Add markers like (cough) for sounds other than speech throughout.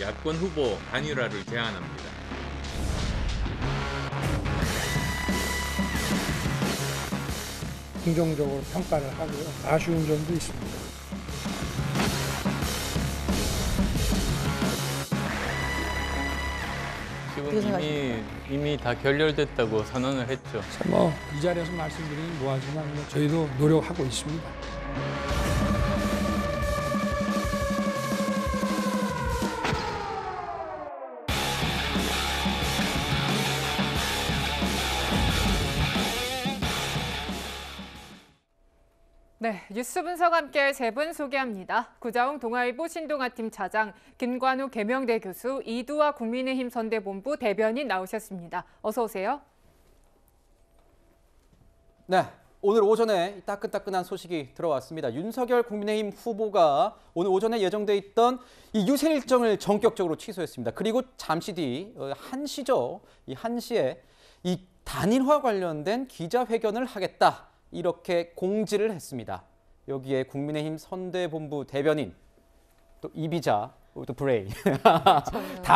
야권 후보 단일화를 제안합니다. 긍정적으로 평가를 하고요. 아쉬운 점도 있습니다. 지금 이미, 이미 다 결렬됐다고 선언을 했죠. 뭐이 자리에서 말씀드리긴 뭐하지만 저희도 노력하고 있습니다. 네, 뉴스 분석 함께 세 분 소개합니다. 구자웅 동아일보 신동아팀 차장, 김관우 개명대 교수, 이두아 국민의힘 선대본부 대변인 나오셨습니다. 어서 오세요. 네, 오늘 오전에 따끈따끈한 소식이 들어왔습니다. 윤석열 국민의힘 후보가 오늘 오전에 예정돼 있던 이 유세 일정을 전격적으로 취소했습니다. 그리고 잠시 뒤 1시죠. 어, 이 1시에 이 단일화 관련된 기자회견을 하겠다. 이렇게 공지를 했습니다. 여기에 국민의힘 선대본부 대변인 또 이비자 또 브레이 그렇죠. 다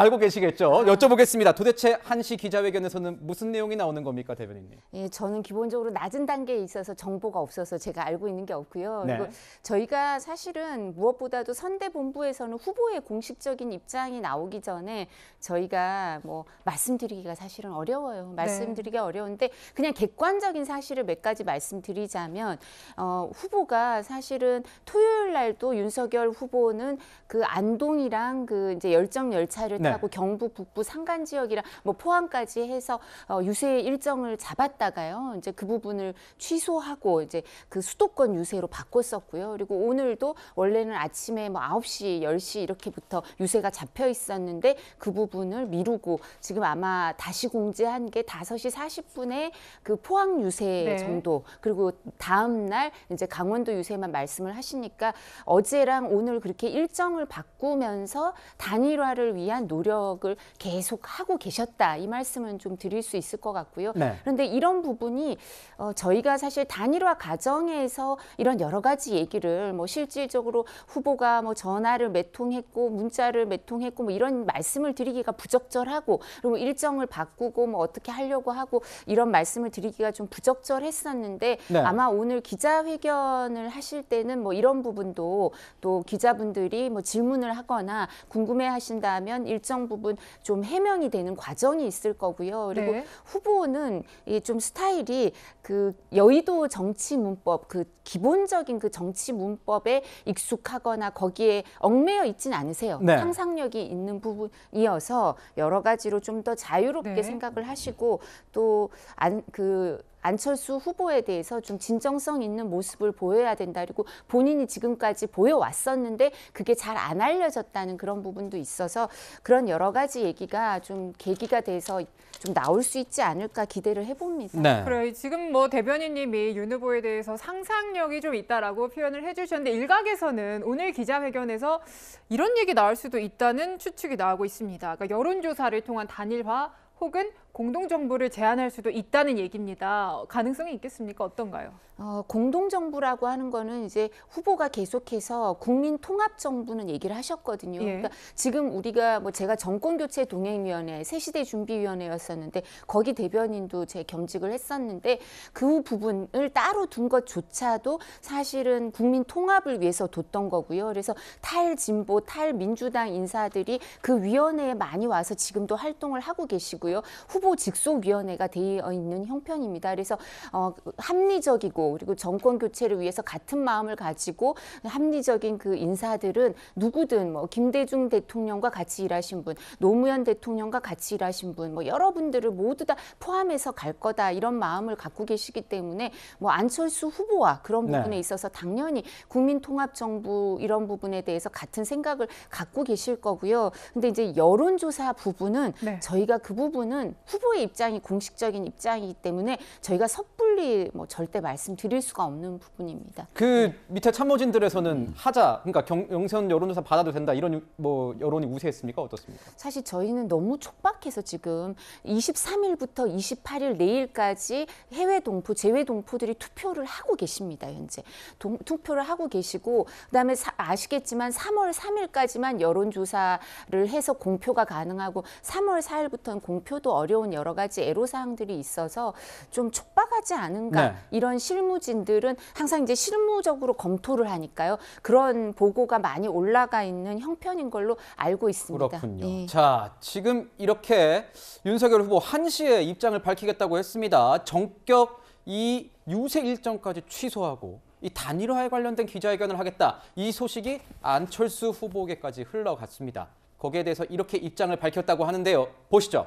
알고 계시겠죠? 여쭤보겠습니다. 도대체 한시 기자회견에서는 무슨 내용이 나오는 겁니까, 대변인님? 예, 저는 기본적으로 낮은 단계에 있어서 정보가 없어서 제가 알고 있는 게 없고요. 네. 그리고 저희가 사실은 무엇보다도 선대본부에서는 후보의 공식적인 입장이 나오기 전에 저희가 뭐 말씀드리기가 사실은 어려워요. 말씀드리기 네. 어려운데 그냥 객관적인 사실을 몇 가지 말씀드리자면 어, 후보가 사실은 토요일 날도 윤석열 후보는 그 안동이 부산이랑 그 이제 열정 열차를 네. 타고 경부 북부 산간 지역이랑 뭐 포항까지 해서 어, 유세 일정을 잡았다가요. 이제 그 부분을 취소하고 이제 그 수도권 유세로 바꿨었고요. 그리고 오늘도 원래는 아침에 뭐 9시, 10시 이렇게부터 유세가 잡혀 있었는데 그 부분을 미루고 지금 아마 다시 공지한 게 5시 40분에 그 포항 유세 네. 정도 그리고 다음 날 이제 강원도 유세만 말씀을 하시니까 어제랑 오늘 그렇게 일정을 바꾸면 하시면서 단일화를 위한 노력을 계속 하고 계셨다 이 말씀은 좀 드릴 수 있을 것 같고요. 네. 그런데 이런 부분이 어, 저희가 사실 단일화 과정에서 이런 여러 가지 얘기를 뭐 실질적으로 후보가 뭐 전화를 매통했고 문자를 매통했고 뭐 이런 말씀을 드리기가 부적절하고 그리고 일정을 바꾸고 뭐 어떻게 하려고 하고 이런 말씀을 드리기가 좀 부적절했었는데 네. 아마 오늘 기자회견을 하실 때는 뭐 이런 부분도 또 기자분들이 뭐 질문을 하거나 하거나 궁금해 하신다면 일정 부분 좀 해명이 되는 과정이 있을 거고요. 그리고 네. 후보는 좀 스타일이 그 여의도 정치 문법 그 기본적인 그 정치 문법에 익숙하거나 거기에 얽매여 있진 않으세요. 네. 상상력이 있는 부분이어서 여러 가지로 좀 더 자유롭게 네. 생각을 하시고 또안그 안철수 후보에 대해서 좀 진정성 있는 모습을 보여야 된다. 그리고 본인이 지금까지 보여왔었는데 그게 잘 안 알려졌다는 그런 부분도 있어서 그런 여러 가지 얘기가 좀 계기가 돼서 좀 나올 수 있지 않을까 기대를 해봅니다. 네. 그래 지금 뭐 대변인님이 윤 후보에 대해서 상상력이 좀 있다라고 표현을 해주셨는데 일각에서는 오늘 기자회견에서 이런 얘기 나올 수도 있다는 추측이 나오고 있습니다. 그러니까 여론조사를 통한 단일화 혹은 공동정부를 제안할 수도 있다는 얘기입니다. 가능성이 있겠습니까? 어떤가요? 어, 공동정부라고 하는 거는 이제 후보가 계속해서 국민 통합정부는 얘기를 하셨거든요. 예. 그러니까 지금 우리가 뭐 제가 정권교체 동행위원회, 새시대 준비위원회였었는데 거기 대변인도 제 겸직을 했었는데 그 부분을 따로 둔 것조차도 사실은 국민 통합을 위해서 뒀던 거고요. 그래서 탈진보, 탈민주당 인사들이 그 위원회에 많이 와서 지금도 활동을 하고 계시고요. 후 후보 직속위원회가 되어 있는 형편입니다. 그래서 어, 합리적이고 그리고 정권 교체를 위해서 같은 마음을 가지고 합리적인 그 인사들은 누구든 뭐 김대중 대통령과 같이 일하신 분, 노무현 대통령과 같이 일하신 분, 뭐 여러분들을 모두 다 포함해서 갈 거다 이런 마음을 갖고 계시기 때문에 뭐 안철수 후보와 그런 네. 부분에 네. 있어서 당연히 국민통합정부 이런 부분에 대해서 같은 생각을 갖고 계실 거고요. 근데 이제 여론조사 부분은 네. 저희가 그 부분은 후보의 입장이 공식적인 입장이기 때문에 저희가 섣불 소홀히 뭐 절대 말씀드릴 수가 없는 부분입니다. 그 네. 밑에 참모진들에서는 하자, 그러니까 경, 영선 여론조사 받아도 된다 이런 뭐 여론이 우세했습니까? 어떻습니까? 사실 저희는 너무 촉박해서 지금 23일부터 28일 내일까지 해외 동포, 제외 동포들이 투표를 하고 계십니다. 현재 동, 투표를 하고 계시고 그다음에 사, 아시겠지만 3월 3일까지만 여론조사를 해서 공표가 가능하고 3월 4일부터는 공표도 어려운 여러 가지 애로사항들이 있어서 좀 촉박하지 않은가 네. 이런 실무진들은 항상 이제 실무적으로 검토를 하니까요. 그런 보고가 많이 올라가 있는 형편인 걸로 알고 있습니다. 그렇군요. 예. 자, 지금 이렇게 윤석열 후보 한시에 입장을 밝히겠다고 했습니다. 정격 이 유세 일정까지 취소하고 이 단일화에 관련된 기자회견을 하겠다. 이 소식이 안철수 후보에게까지 흘러갔습니다. 거기에 대해서 이렇게 입장을 밝혔다고 하는데요. 보시죠.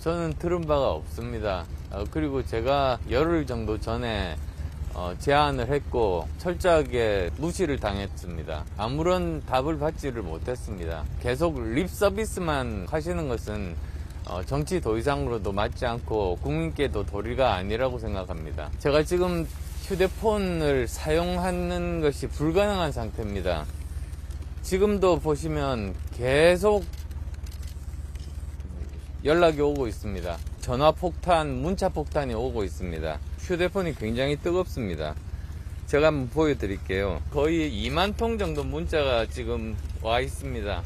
저는 들은 바가 없습니다. 어, 그리고 제가 열흘 정도 전에 어, 제안을 했고 철저하게 무시를 당했습니다. 아무런 답을 받지를 못했습니다. 계속 립 서비스만 하시는 것은 어, 정치 도의상으로도 맞지 않고 국민께도 도리가 아니라고 생각합니다. 제가 지금 휴대폰을 사용하는 것이 불가능한 상태입니다. 지금도 보시면 계속 연락이 오고 있습니다. 전화 폭탄, 문자 폭탄이 오고 있습니다. 휴대폰이 굉장히 뜨겁습니다. 제가 한번 보여드릴게요. 거의 2만 통 정도 문자가 지금 와 있습니다.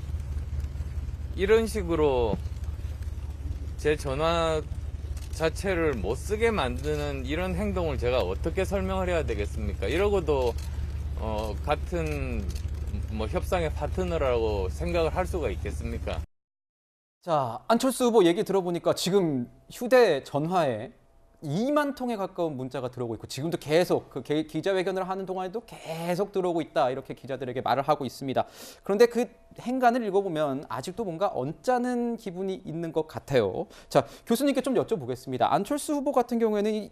이런 식으로 제 전화 자체를 못 쓰게 만드는 이런 행동을 제가 어떻게 설명을 해야 되겠습니까? 이러고도 어, 같은 뭐 협상의 파트너라고 생각을 할 수가 있겠습니까? 자, 안철수 후보 얘기 들어보니까 지금 휴대 전화에 2만 통에 가까운 문자가 들어오고 있고 지금도 계속 그 기자회견을 하는 동안에도 계속 들어오고 있다 이렇게 기자들에게 말을 하고 있습니다. 그런데 그 행간을 읽어보면 아직도 뭔가 언짢은 기분이 있는 것 같아요. 자 교수님께 좀 여쭤보겠습니다. 안철수 후보 같은 경우에는 이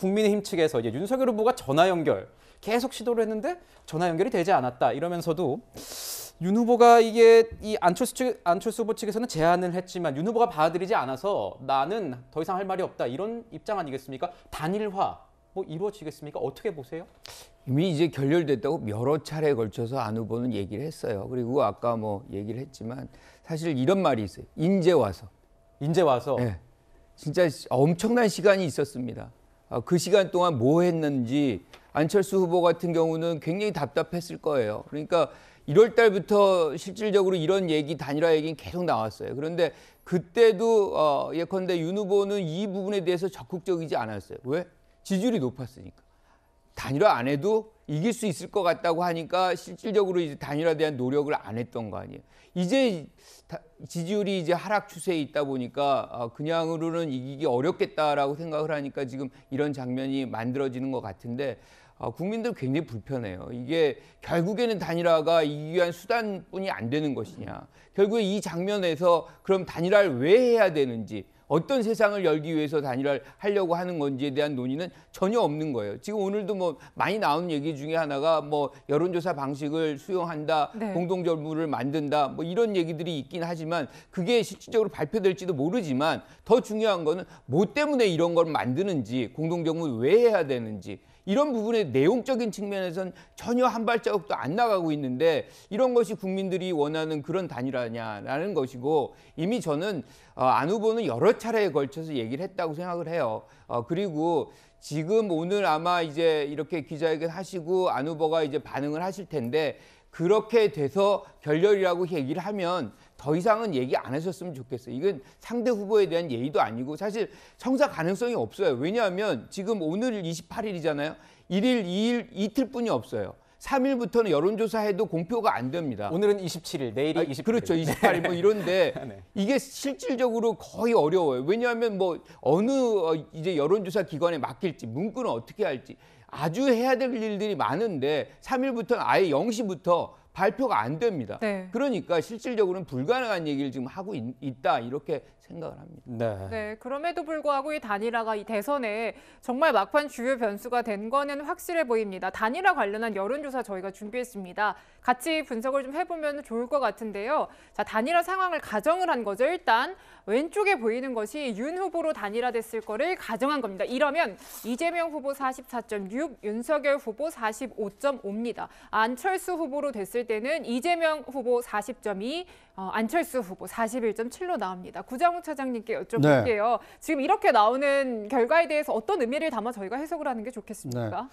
국민의힘 측에서 이제 윤석열 후보가 전화 연결 계속 시도를 했는데 전화 연결이 되지 않았다 이러면서도 윤 후보가 이게 이 안철수, 측, 안철수 후보 측에서는 제안을 했지만 윤 후보가 받아들이지 않아서 나는 더 이상 할 말이 없다 이런 입장 아니겠습니까? 단일화 뭐 이루어지겠습니까? 어떻게 보세요? 이미 이제 결렬됐다고 여러 차례에 걸쳐서 안 후보는 얘기를 했어요. 그리고 아까 뭐 얘기를 했지만 사실 이런 말이 있어요. 인제 와서. 인제 와서. 네. 진짜 엄청난 시간이 있었습니다. 아, 그 시간 동안 뭐 했는지 안철수 후보 같은 경우는 굉장히 답답했을 거예요. 그러니까 1월 달부터 실질적으로 이런 얘기 단일화 얘기는 계속 나왔어요. 그런데 그때도 어, 예컨대 윤 후보는 이 부분에 대해서 적극적이지 않았어요. 왜? 지지율이 높았으니까. 단일화 안 해도 이길 수 있을 것 같다고 하니까 실질적으로 이제 단일화에 대한 노력을 안 했던 거 아니에요. 이제 지지율이 이제 하락 추세에 있다 보니까 어, 그냥으로는 이기기 어렵겠다라고 생각을 하니까 지금 이런 장면이 만들어지는 것 같은데 아, 국민들 굉장히 불편해요. 이게 결국에는 단일화가 이기 위한 수단뿐이 안 되는 것이냐. 결국에 이 장면에서 그럼 단일화를 왜 해야 되는지 어떤 세상을 열기 위해서 단일화를 하려고 하는 건지에 대한 논의는 전혀 없는 거예요. 지금 오늘도 뭐 많이 나온 얘기 중에 하나가 뭐 여론조사 방식을 수용한다, 네. 공동정부를 만든다, 뭐 이런 얘기들이 있긴 하지만 그게 실질적으로 발표될지도 모르지만 더 중요한 거는 뭐 때문에 이런 걸 만드는지 공동정부 왜 해야 되는지 이런 부분의 내용적인 측면에선 전혀 한 발자국도 안 나가고 있는데 이런 것이 국민들이 원하는 그런 단일화냐라는 것이고 이미 저는 어, 안 후보는 여러 차례에 걸쳐서 얘기를 했다고 생각을 해요. 어, 그리고 지금 오늘 아마 이제 이렇게 기자회견 하시고 안 후보가 이제 반응을 하실 텐데 그렇게 돼서 결렬이라고 얘기를 하면 더 이상은 얘기 안 하셨으면 좋겠어요. 이건 상대 후보에 대한 예의도 아니고 사실 성사 가능성이 없어요. 왜냐하면 지금 오늘 28일이잖아요. 1일, 2일, 이틀뿐이 없어요. 3일부터는 여론조사해도 공표가 안 됩니다. 오늘은 27일, 내일이 아, 28일. 그렇죠. 28일 뭐 이런데 (laughs) 네. 이게 실질적으로 거의 어려워요. 왜냐하면 뭐 어느 어, 이제 여론조사 기관에 맡길지 문구는 어떻게 할지 아주 해야 될 일들이 많은데 3일부터는 아예 0시부터 발표가 안 됩니다. 네. 그러니까 실질적으로는 불가능한 얘기를 지금 하고 있, 다 이렇게 생각을 합니다. 네. 네. 그럼에도 불구하고 이 단일화가 이 대선에 정말 막판 주요 변수가 된 거는 확실해 보입니다. 단일화 관련한 여론조사 저희가 준비했습니다. 같이 분석을 좀 해보면 좋을 것 같은데요. 자 단일화 상황을 가정을 한 거죠. 일단 왼쪽에 보이는 것이 윤 후보로 단일화됐을 거를 가정한 겁니다. 이러면 이재명 후보 44.6, 윤석열 후보 45.5입니다. 안철수 후보로 됐을 때는 이재명 후보 40.2, 어, 안철수 후보 41.7로 나옵니다. 구자홍 차장님께 여쭤볼게요. 네. 지금 이렇게 나오는 결과에 대해서 어떤 의미를 담아 저희가 해석을 하는 게 좋겠습니까? 네.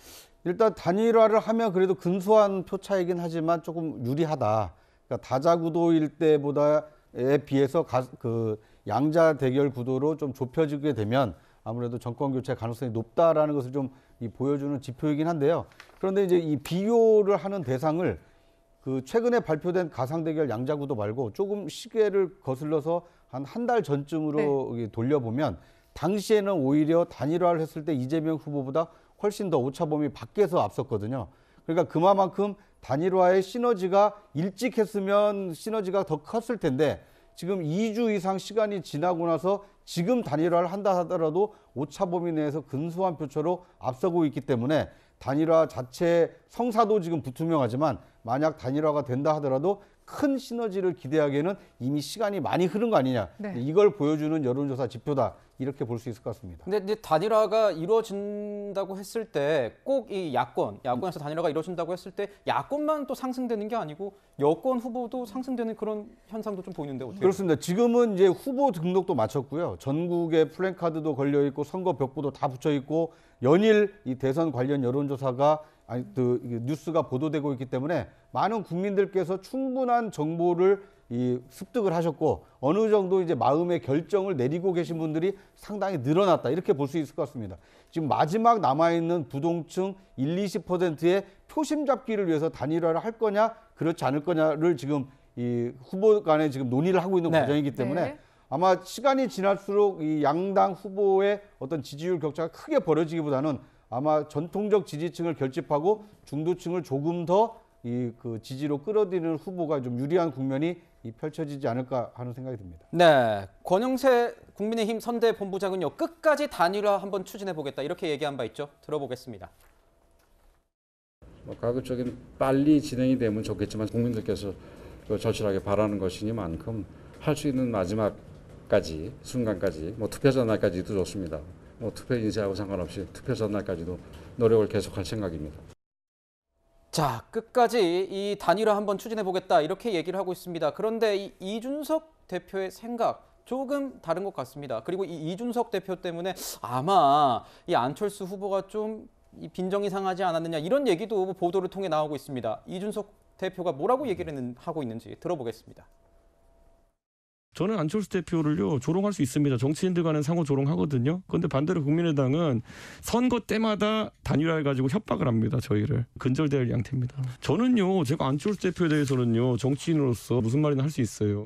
일단 단일화를 하면 그래도 근소한 표 차이긴 하지만 조금 유리하다. 그러니까 다자구도일 때보다에 비해서 가, 그 양자 대결 구도로 좀 좁혀지게 되면 아무래도 정권 교체 가능성이 높다라는 것을 좀 보여주는 지표이긴 한데요. 그런데 이제 이 비교를 하는 대상을 그 최근에 발표된 가상 대결 양자 구도 말고 조금 시계를 거슬러서 한 한 달 전쯤으로 네. 돌려보면 당시에는 오히려 단일화를 했을 때 이재명 후보보다 훨씬 더 오차범위 밖에서 앞섰거든요. 그러니까 그만큼 단일화의 시너지가 일찍 했으면 시너지가 더 컸을 텐데 지금 2주 이상 시간이 지나고 나서 지금 단일화를 한다 하더라도 오차 범위 내에서 근소한 표처로 앞서고 있기 때문에 단일화 자체 성사도 지금 불투명하지만 만약 단일화가 된다 하더라도 큰 시너지를 기대하기에는 이미 시간이 많이 흐른 거 아니냐. 네. 이걸 보여주는 여론조사 지표다. 이렇게 볼 수 있을 것 같습니다. 근데, 근데 단일화가 이루어진 이루어진다고 했을 때 꼭 이 야권, 야권에서 단일화가 이루어진다고 했을 때 야권만 또 상승되는 게 아니고 여권 후보도 상승되는 그런 현상도 좀 보이는데 어떻게 그렇습니다. 지금은 이제 후보 등록도 마쳤고요. 전국에 플랜카드도 걸려 있고 선거 벽보도 다 붙여 있고 연일 이 대선 관련 여론조사가 아니 그 뉴스가 보도되고 있기 때문에 많은 국민들께서 충분한 정보를 이 습득을 하셨고 어느 정도 이제 마음의 결정을 내리고 계신 분들이 상당히 늘어났다 이렇게 볼 수 있을 것 같습니다. 지금 마지막 남아있는 부동층 1, 20%의 표심 잡기를 위해서 단일화를 할 거냐 그렇지 않을 거냐를 지금 이 후보 간에 지금 논의를 하고 있는 네. 과정이기 때문에 네. 아마 시간이 지날수록 이 양당 후보의 어떤 지지율 격차가 크게 벌어지기보다는 아마 전통적 지지층을 결집하고 중도층을 조금 더 이그 지지로 끌어들이는 후보가 좀 유리한 국면이 펼쳐지지 않을까 하는 생각이 듭니다. 네, 권영세 국민의힘 선대 본부장은요 끝까지 단일화 한번 추진해 보겠다 이렇게 얘기한 바 있죠. 들어보겠습니다. 뭐 가급적인 빨리 진행이 되면 좋겠지만 국민들께서 절실하게 바라는 것이니만큼 할 수 있는 마지막까지 순간까지 뭐 투표 전날까지도 좋습니다. 뭐 투표 인쇄하고 상관없이 투표 전날까지도 노력을 계속할 생각입니다. 자, 끝까지 이 단일화 한번 추진해 보겠다 이렇게 얘기를 하고 있습니다. 그런데 이 이준석 대표의 생각 조금 다른 것 같습니다. 그리고 이 이준석 대표 때문에 아마 이 안철수 후보가 좀 빈정이 상하지 않았느냐 이런 얘기도 보도를 통해 나오고 있습니다. 이준석 대표가 뭐라고 얘기를 하고 있는지 들어보겠습니다. 저는 안철수 대표를요 조롱할 수 있습니다. 정치인들 간은 상호 조롱하거든요. 그런데 반대로 국민의당은 선거 때마다 단일화해 가지고 협박을 합니다. 저희를 근절될 양태입니다. 저는요 제가 안철수 대표에 대해서는요 정치인으로서 무슨 말이나 할 수 있어요.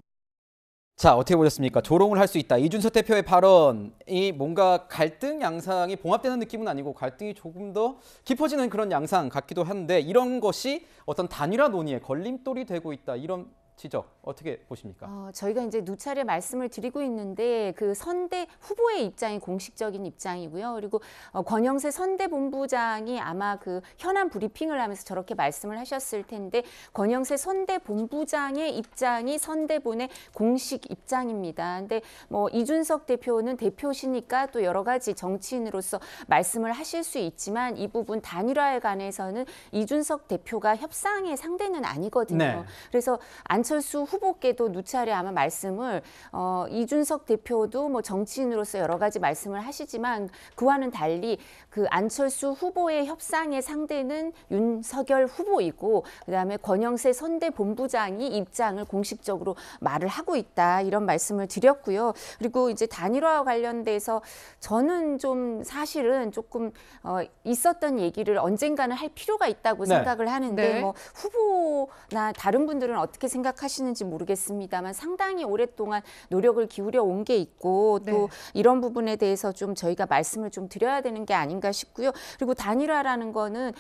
자 어떻게 보셨습니까? 조롱을 할 수 있다. 이준석 대표의 발언이 뭔가 갈등 양상이 봉합되는 느낌은 아니고 갈등이 조금 더 깊어지는 그런 양상 같기도 한데 이런 것이 어떤 단일화 논의에 걸림돌이 되고 있다. 이런 지적 어떻게 보십니까? 어, 저희가 이제 누차례 말씀을 드리고 있는데 그 선대 후보의 입장이 공식적인 입장이고요. 그리고 어, 권영세 선대 본부장이 아마 그 현안 브리핑을 하면서 저렇게 말씀을 하셨을 텐데 권영세 선대 본부장의 입장이 선대본의 공식 입장입니다. 근데 뭐 이준석 대표는 대표시니까 또 여러 가지 정치인으로서 말씀을 하실 수 있지만 이 부분 단일화에 관해서는 이준석 대표가 협상의 상대는 아니거든요. 네. 그래서 안 안철수 후보께도 누차례 아마 말씀을 어, 이준석 대표도 뭐 정치인으로서 여러 가지 말씀을 하시지만 그와는 달리 그 안철수 후보의 협상의 상대는 윤석열 후보이고 그다음에 권영세 선대 본부장이 입장을 공식적으로 말을 하고 있다 이런 말씀을 드렸고요. 그리고 이제 단일화와 관련돼서 저는 좀 사실은 조금 어, 있었던 얘기를 언젠가는 할 필요가 있다고 네. 생각을 하는데 네. 뭐 후보나 다른 분들은 어떻게 생각? 생각하시는지 모르겠습니다만 상당히 오랫동안 노력을 기울여 온 게 있고 네. 또 이런 부분에 대해서 좀 저희가 말씀을 좀 드려야 되는 게 아닌가 싶고요. 그리고 단일화라는 거는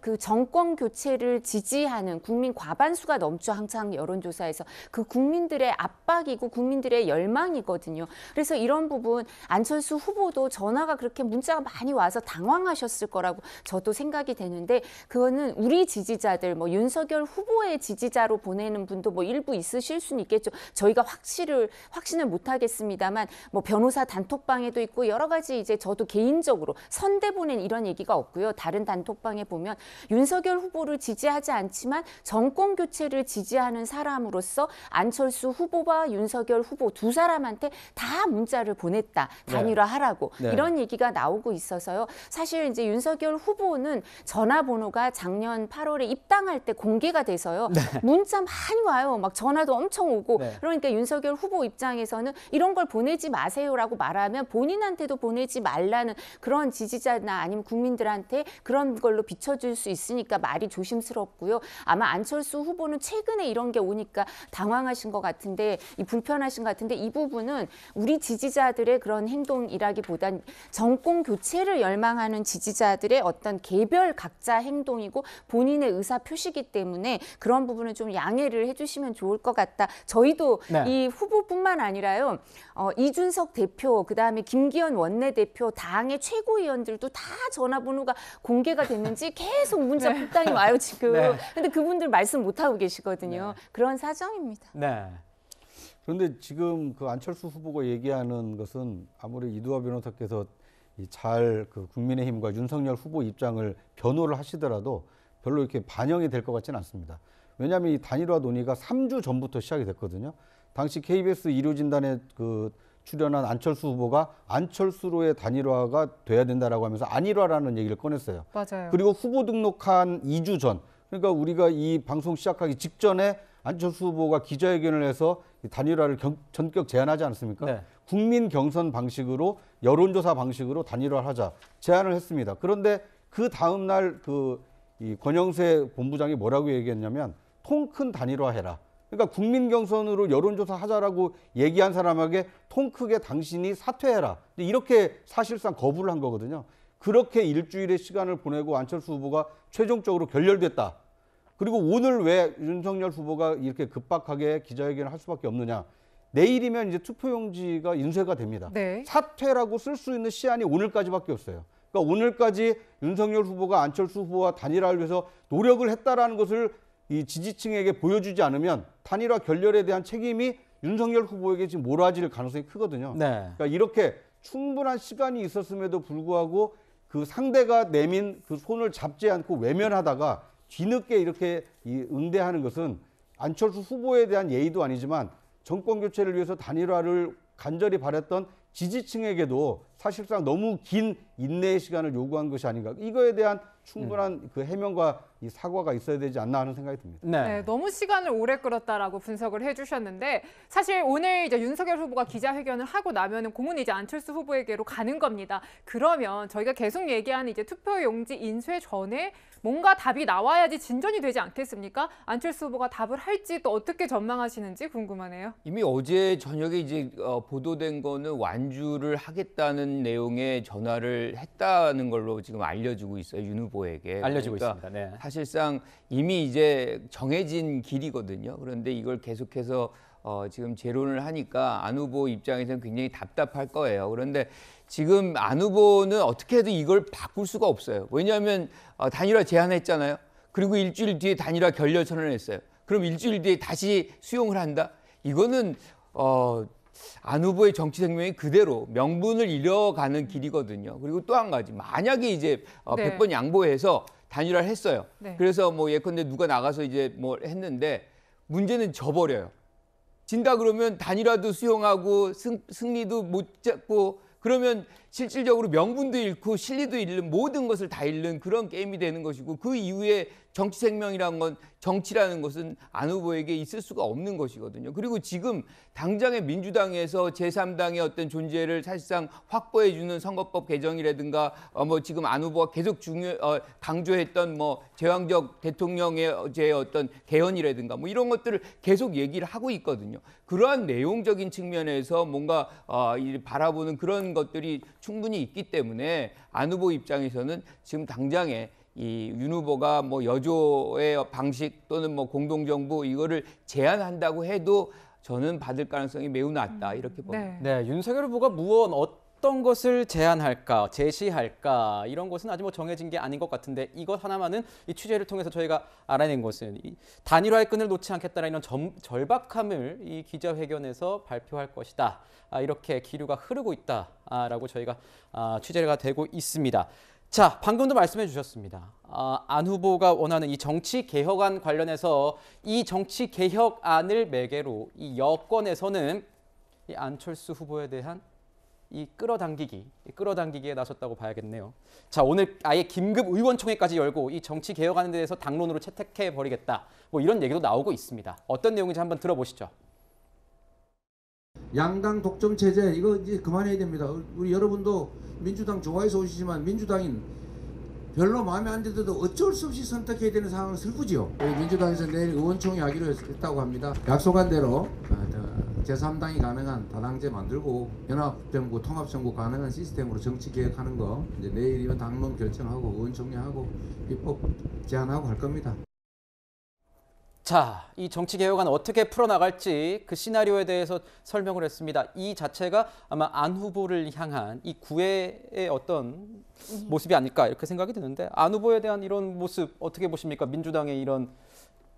그 정권 교체를 지지하는 국민 과반수가 넘죠. 항상 여론조사에서 그 국민들의 압박이고 국민들의 열망이거든요. 그래서 이런 부분 안철수 후보도 전화가 그렇게 문자가 많이 와서 당황하셨을 거라고 저도 생각이 되는데 그거는 우리 지지자들 뭐 윤석열 후보의 지지자로 보내는 분도 뭐 일부 있으실 수는 있겠죠. 저희가 확실을 확신을 못 하겠습니다만 뭐 변호사 단톡방에도 있고 여러 가지 이제 저도 개인적으로 선대 보낸 이런 얘기가 없고요. 다른 단톡방에 보면 윤석열 후보를 지지하지 않지만 정권 교체를 지지하는 사람으로서 안철수 후보와 윤석열 후보 두 사람한테 다 문자를 보냈다. 단일화하라고 네. 네. 이런 얘기가 나오고 있어서요. 사실 이제 윤석열 후보는 전화번호가 작년 8월에 입당할 때 공개가 돼서요. 네. 문자 많이 와요. 와요. 막 전화도 엄청 오고 네. 그러니까 윤석열 후보 입장에서는 이런 걸 보내지 마세요라고 말하면 본인한테도 보내지 말라는 그런 지지자나 아니면 국민들한테 그런 걸로 비춰줄 수 있으니까 말이 조심스럽고요. 아마 안철수 후보는 최근에 이런 게 오니까 당황하신 것 같은데 이 불편하신 것 같은데 이 부분은 우리 지지자들의 그런 행동이라기보단 정권 교체를 열망하는 지지자들의 어떤 개별 각자 행동이고 본인의 의사 표시기 때문에 그런 부분은 좀 양해를 해주시. 해주시면 좋을 것 같다. 저희도 네. 이 후보뿐만 아니라요. 어, 이준석 대표, 그다음에 김기현 원내대표, 당의 최고위원들도 다 전화번호가 공개가 됐는지 계속 문자 (laughs) 네. 폭탄이 네. 와요, 지금. 네. 근데 그분들 말씀 못하고 계시거든요. 네. 그런 사정입니다. 네. 그런데 지금 그 안철수 후보가 얘기하는 것은 아무리 이두화 변호사께서 잘그 국민의힘과 윤석열 후보 입장을 변호를 하시더라도 별로 이렇게 반영이 될 것 같지는 않습니다. 왜냐하면 이 단일화 논의가 3주 전부터 시작이 됐거든요. 당시 KBS 일요진단에 그 출연한 안철수 후보가 안철수로의 단일화가 돼야 된다라고 하면서 안일화라는 얘기를 꺼냈어요. 맞아요. 그리고 후보 등록한 2주 전, 그러니까 우리가 이 방송 시작하기 직전에 안철수 후보가 기자회견을 해서 단일화를 경, 전격 제안하지 않습니까? 네. 국민 경선 방식으로 여론조사 방식으로 단일화를 하자 제안을 했습니다. 그런데 그 다음 날그 이 권영세 본부장이 뭐라고 얘기했냐면 통큰단일화 해라. 그러니까 국민 경선으로 여론조사 하자라고 얘기한 사람에게 통 크게 당신이 사퇴해라. 이렇게 사실상 거부를 한 거거든요. 그렇게 일주일의 시간을 보내고 안철수 후보가 최종적으로 결렬됐다. 그리고 오늘 왜 윤석열 후보가 이렇게 급박하게 기자회견을 할 수밖에 없느냐. 내일이면 이제 투표용지가 인쇄가 됩니다. 네. 사퇴라고 쓸 수 있는 시한이 오늘까지밖에 없어요. 그러니까 오늘까지 윤석열 후보가 안철수 후보와 단일화를 위해서 노력을 했다라는 것을 이 지지층에게 보여주지 않으면 단일화 결렬에 대한 책임이 윤석열 후보에게 지금 몰아질 가능성이 크거든요. 네. 그러니까 이렇게 충분한 시간이 있었음에도 불구하고 그 상대가 내민 그 손을 잡지 않고 외면하다가 뒤늦게 이렇게 이 응대하는 것은 안철수 후보에 대한 예의도 아니지만 정권 교체를 위해서 단일화를 간절히 바랬던 지지층에게도 사실상 너무 긴 인내의 시간을 요구한 것이 아닌가. 이거에 대한 충분한 음. 그 해명과 이 사과가 있어야 되지 않나 하는 생각이 듭니다. 네. 네, 너무 시간을 오래 끌었다라고 분석을 해주셨는데 사실 오늘 이제 윤석열 후보가 기자회견을 하고 나면은 공은 이제 안철수 후보에게로 가는 겁니다. 그러면 저희가 계속 얘기하는 이제 투표용지 인쇄 전에 뭔가 답이 나와야지 진전이 되지 않겠습니까? 안철수 후보가 답을 할지 또 어떻게 전망하시는지 궁금하네요. 이미 어제 저녁에 이제 어, 보도된 거는 완주를 하겠다는 내용의 전화를 했다는 걸로 지금 알려지고 있어요 윤 후보에게. 알려지고 그러니까 있습니다. 네. 사실상 이미 이제 정해진 길이거든요. 그런데 이걸 계속해서 어, 지금 재론을 하니까 안 후보 입장에서는 굉장히 답답할 거예요. 그런데 지금 안 후보는 어떻게도 이걸 바꿀 수가 없어요. 왜냐하면 어, 단일화 제안했잖아요. 그리고 일주일 뒤에 단일화 결렬 선언을 했어요. 그럼 일주일 뒤에 다시 수용을 한다? 이거는 어, 안 후보의 정치 생명이 그대로 명분을 잃어가는 길이거든요. 그리고 또 한 가지 만약에 이제 어, 네. 100번 양보해서 단일화를 했어요. 네. 그래서 뭐 예컨대 누가 나가서 이제 뭐 했는데 문제는 져버려요. 진다 그러면 단일화도 수용하고 승, 승리도 못 잡고 그러면 실질적으로 명분도 잃고 실리도 잃는 모든 것을 다 잃는 그런 게임이 되는 것이고 그 이후에 정치 생명이라는 건 정치라는 것은 안 후보에게 있을 수가 없는 것이거든요. 그리고 지금 당장의 민주당에서 제3당의 어떤 존재를 사실상 확보해 주는 선거법 개정이라든가 어 뭐 지금 안 후보가 계속 중요 어 강조했던 뭐 제왕적 대통령의 어제 어떤 개헌이라든가 뭐 이런 것들을 계속 얘기를 하고 있거든요. 그러한 내용적인 측면에서 뭔가 어, 이 바라보는 그런 것들이 충분히 있기 때문에 안 후보 입장에서는 지금 당장에 이 윤 후보가 뭐 여조의 방식 또는 뭐 공동정부 이거를 제안한다고 해도 저는 받을 가능성이 매우 낮다 이렇게 음, 네. 봅니다. 네, 네 윤석열 후보가 무언 어떤 어떤 것을 제안할까, 제시할까 이런 것은 아직 뭐 정해진 게 아닌 것 같은데 이것 하나만은 이 취재를 통해서 저희가 알아낸 것은 이 단일화의 끈을 놓지 않겠다는 이런 점, 절박함을 이 기자회견에서 발표할 것이다. 아, 이렇게 기류가 흐르고 있다라고 저희가 아, 취재가 되고 있습니다. 자, 방금도 말씀해 주셨습니다. 아, 안 후보가 원하는 이 정치 개혁안 관련해서 이 정치 개혁안을 매개로 이 여권에서는 이 안철수 후보에 대한 이 끌어당기기, 이 끌어당기기에 나섰다고 봐야겠네요. 자, 오늘 아예 긴급 의원총회까지 열고 이 정치 개혁하는 데 대해서 당론으로 채택해 버리겠다. 뭐 이런 얘기도 나오고 있습니다. 어떤 내용인지 한번 들어보시죠. 양당 독점 체제 이거 이제 그만해야 됩니다. 우리 여러분도 민주당 좋아해서 오시지만 민주당인 별로 마음에 안 들더라도 어쩔 수 없이 선택해야 되는 상황은 슬프지요. 네, 민주당에서 내일 의원총회 하기로 했다고 합니다. 약속한 대로 제3당이 가능한 다당제 만들고 연합정부, 통합정부 가능한 시스템으로 정치 개혁하는 거 이제 내일이면 당론 결정하고 의원 총리하고 입법 제안하고 할 겁니다. 자, 이 정치 개혁안 어떻게 풀어나갈지 그 시나리오에 대해서 설명을 했습니다. 이 자체가 아마 안 후보를 향한 이 구애의 어떤 모습이 아닐까 이렇게 생각이 드는데 안 후보에 대한 이런 모습 어떻게 보십니까? 민주당의 이런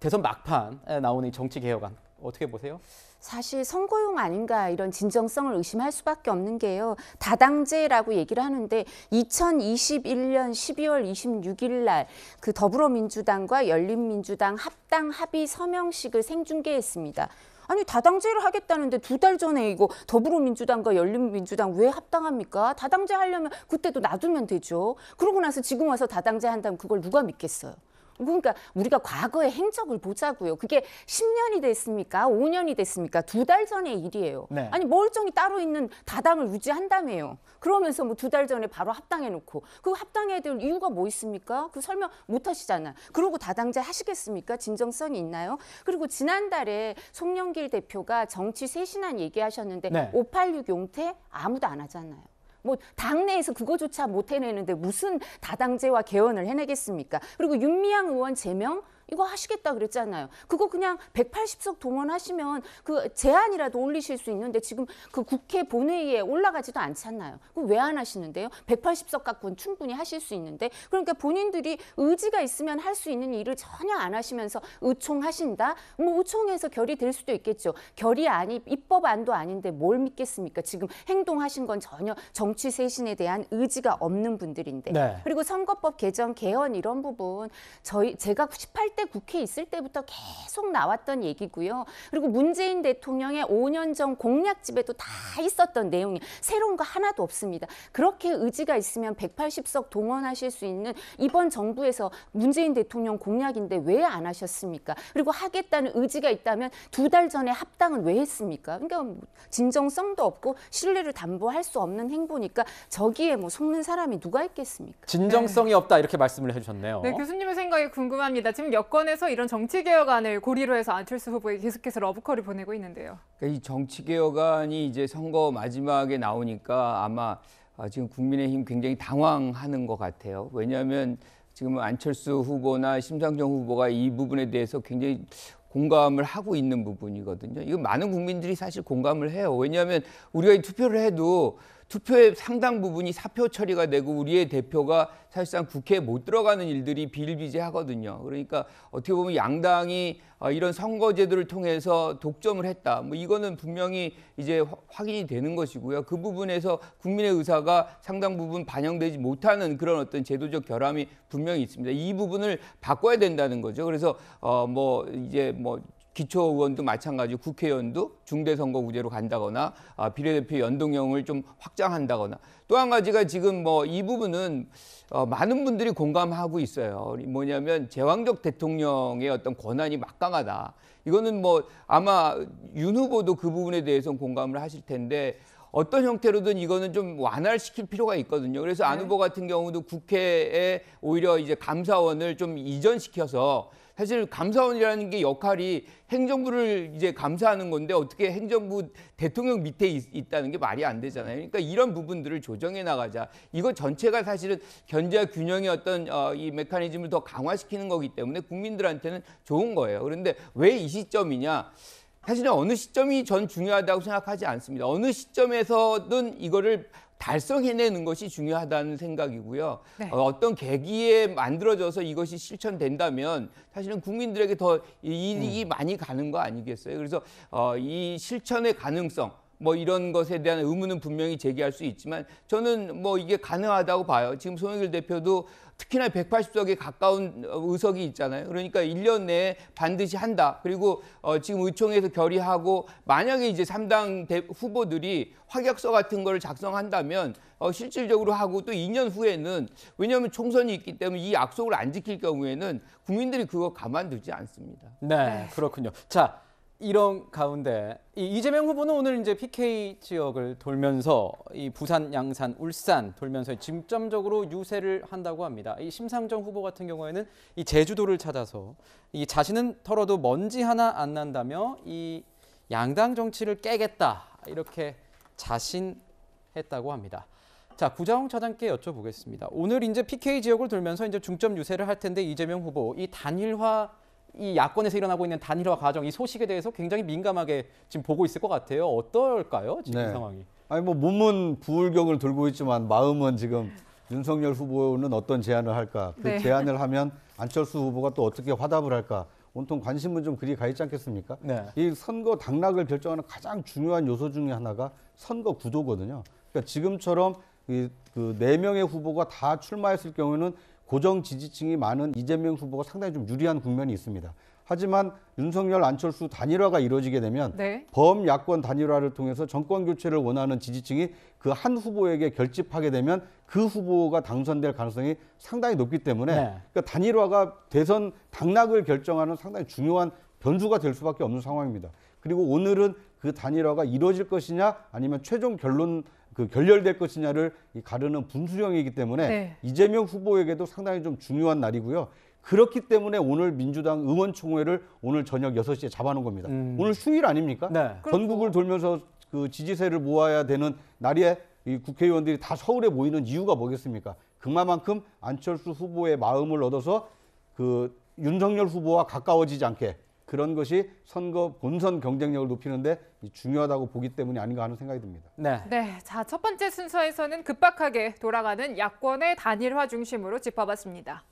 대선 막판에 나오는 정치 개혁안 어떻게 보세요? 사실 선거용 아닌가 이런 진정성을 의심할 수밖에 없는 게요. 다당제라고 얘기를 하는데 2021년 12월 26일 날 그 더불어민주당과 열린민주당 합당 합의 서명식을 생중계했습니다. 아니 다당제를 하겠다는데 두 달 전에 이거 더불어민주당과 열린민주당 왜 합당합니까? 다당제 하려면 그때도 놔두면 되죠. 그러고 나서 지금 와서 다당제 한다면 그걸 누가 믿겠어요? 그러니까 우리가 과거의 행적을 보자고요. 그게 10년이 됐습니까? 5년이 됐습니까? 두 달 전의 일이에요. 네. 아니 멀쩡히 따로 있는 다당을 유지한다며요. 그러면서 뭐 두 달 전에 바로 합당해 놓고 그 합당해야 될 이유가 뭐 있습니까? 그 설명 못 하시잖아. 요 그러고 다당제 하시겠습니까? 진정성이 있나요? 그리고 지난달에 송영길 대표가 정치 쇄신안 얘기하셨는데 네. 586 용태 아무도 안 하잖아요. 뭐 당내에서 그거조차 못 해내는데 무슨 다당제와 개헌을 해내겠습니까? 그리고 윤미향 의원 제명 이거 하시겠다 그랬잖아요. 그거 그냥 180석 동원하시면 그 제안이라도 올리실 수 있는데 지금 그 국회 본회의에 올라가지도 않잖아요. 그 왜 안 하시는데요? 180석 갖고는 충분히 하실 수 있는데 그러니까 본인들이 의지가 있으면 할 수 있는 일을 전혀 안 하시면서 의총하신다? 뭐 의총에서 결의될 수도 있겠죠. 결의 아니 입법안도 아닌데 뭘 믿겠습니까? 지금 행동하신 건 전혀 정치 쇄신에 대한 의지가 없는 분들인데 네. 그리고 선거법 개정 개헌 이런 부분 저희 제가 18때 국회에 있을 때부터 계속 나왔던 얘기고요. 그리고 문재인 대통령의 5년 전 공약집에도 다 있었던 내용이 새로운 거 하나도 없습니다. 그렇게 의지가 있으면 180석 동원하실 수 있는 이번 정부에서 문재인 대통령 공약인데 왜 안 하셨습니까? 그리고 하겠다는 의지가 있다면 두 달 전에 합당은 왜 했습니까? 그러니까 뭐 진정성도 없고 신뢰를 담보할 수 없는 행보니까 저기에 뭐 속는 사람이 누가 있겠습니까? 진정성이 네. 없다 이렇게 말씀을 해주셨네요. 네, 교수님의 생각이 궁금합니다. 지금 여권에서 이런 정치개혁안을 고리로 해서 안철수 후보에 계속해서 러브콜을 보내고 있는데요. 그러니까 이 정치개혁안이 이제 선거 마지막에 나오니까 아마 아, 지금 국민의힘 굉장히 당황하는 것 같아요. 왜냐하면 지금 안철수 후보나 심상정 후보가 이 부분에 대해서 굉장히 공감을 하고 있는 부분이거든요. 이거 많은 국민들이 사실 공감을 해요. 왜냐하면 우리가 투표를 해도 투표의 상당 부분이 사표 처리가 되고 우리의 대표가 사실상 국회에 못 들어가는 일들이 비일비재하거든요. 그러니까 어떻게 보면 양당이 어, 이런 선거제도를 통해서 독점을 했다. 뭐 이거는 분명히 이제 확인이 되는 것이고요. 그 부분에서 국민의 의사가 상당 부분 반영되지 못하는 그런 어떤 제도적 결함이 분명히 있습니다. 이 부분을 바꿔야 된다는 거죠. 그래서 어뭐 이제 뭐 기초의원도 마찬가지로 국회의원도 중대선거구제로 간다거나 아, 비례대표 연동형을 좀 확장한다거나 또 한 가지가 지금 뭐 이 부분은 어, 많은 분들이 공감하고 있어요. 뭐냐면 제왕적 대통령의 어떤 권한이 막강하다. 이거는 뭐 아마 윤 후보도 그 부분에 대해서는 공감을 하실 텐데 어떤 형태로든 이거는 좀 완화를 시킬 필요가 있거든요. 그래서 안 네. 후보 같은 경우도 국회에 오히려 이제 감사원을 좀 이전시켜서 사실 감사원이라는 게 역할이 행정부를 이제 감사하는 건데 어떻게 행정부 대통령 밑에 있, 다는게 말이 안 되잖아요. 그러니까 이런 부분들을 조정해 나가자. 이거 전체가 사실은 견제와 균형의 어떤 어, 이 메커니즘을 더 강화시키는 거기 때문에 국민들한테는 좋은 거예요. 그런데 왜 이 시점이냐? 사실은 어느 시점이 전 중요하다고 생각하지 않습니다. 어느 시점에서든 이거를 달성해내는 것이 중요하다는 생각이고요. 네. 어, 떤 계기에 만들어져서 이것이 실천된다면 사실은 국민들에게 더 이익이 음. 많이 가는 거 아니겠어요? 그래서 어, 이 실천의 가능성 뭐 이런 것에 대한 의문은 분명히 제기할 수 있지만 저는 뭐 이게 가능하다고 봐요. 지금 송영길 대표도 특히나 180석에 가까운 어, 의석이 있잖아요. 그러니까 1년 내에 반드시 한다. 그리고 어 지금 의총에서 결의하고 만약에 이제 3당 후보들이 확약서 같은 걸 작성한다면 어 실질적으로 하고 또 2년 후에는 왜냐하면 총선이 있기 때문에 이 약속을 안 지킬 경우에는 국민들이 그거 가만두지 않습니다. 네, 네. 그렇군요. 자, 이런 가운데 이재명 후보는 오늘 이제 PK 지역을 돌면서 이 부산, 양산, 울산 돌면서 중점적으로 유세를 한다고 합니다. 이 심상정 후보 같은 경우에는 이 제주도를 찾아서 이 자신은 털어도 먼지 하나 안 난다며 이 양당 정치를 깨겠다 이렇게 자신했다고 합니다. 자 구자홍 차장께 여쭤보겠습니다. 오늘 이제 PK 지역을 돌면서 이제 중점 유세를 할 텐데 이재명 후보 이 단일화 이 야권에서 일어나고 있는 단일화 과정 이 소식에 대해서 굉장히 민감하게 지금 보고 있을 것 같아요. 어떨까요? 지금 네. 상황이. 아니 뭐 몸은 부울경을 돌고 있지만 마음은 지금 윤석열 후보는 어떤 제안을 할까? 그 네. 제안을 하면 안철수 후보가 또 어떻게 화답을 할까? 온통 관심은 좀 그리 가 있지 않겠습니까? 네. 이 선거 당락을 결정하는 가장 중요한 요소 중의 하나가 선거 구도거든요. 그러니까 지금처럼 그네 명의 후보가 다 출마했을 경우에는 고정 지지층이 많은 이재명 후보가 상당히 좀 유리한 국면이 있습니다. 하지만 윤석열 안철수 단일화가 이루어지게 되면 네. 범야권 단일화를 통해서 정권 교체를 원하는 지지층이 그 한 후보에게 결집하게 되면 그 후보가 당선될 가능성이 상당히 높기 때문에 네. 그러니까 단일화가 대선 당락을 결정하는 상당히 중요한 변수가 될 수밖에 없는 상황입니다. 그리고 오늘은 그 단일화가 이루어질 것이냐 아니면 최종 결론 그 결렬될 것이냐를 가르는 분수령이기 때문에 네. 이재명 후보에게도 상당히 좀 중요한 날이고요. 그렇기 때문에 오늘 민주당 의원총회를 오늘 저녁 6 시에 잡아놓은 겁니다. 음. 오늘 휴일 아닙니까? 네. 그렇죠. 전국을 돌면서 그 지지세를 모아야 되는 날에 이 국회의원들이 다 서울에 모이는 이유가 뭐겠습니까? 그만큼 안철수 후보의 마음을 얻어서 그 윤석열 후보와 가까워지지 않게 그런 것이 선거 본선 경쟁력을 높이는데 중요하다고 보기 때문이 아닌가 하는 생각이 듭니다. 네. 네. 자, 첫 번째 순서에서는 급박하게 돌아가는 야권의 단일화 중심으로 짚어봤습니다.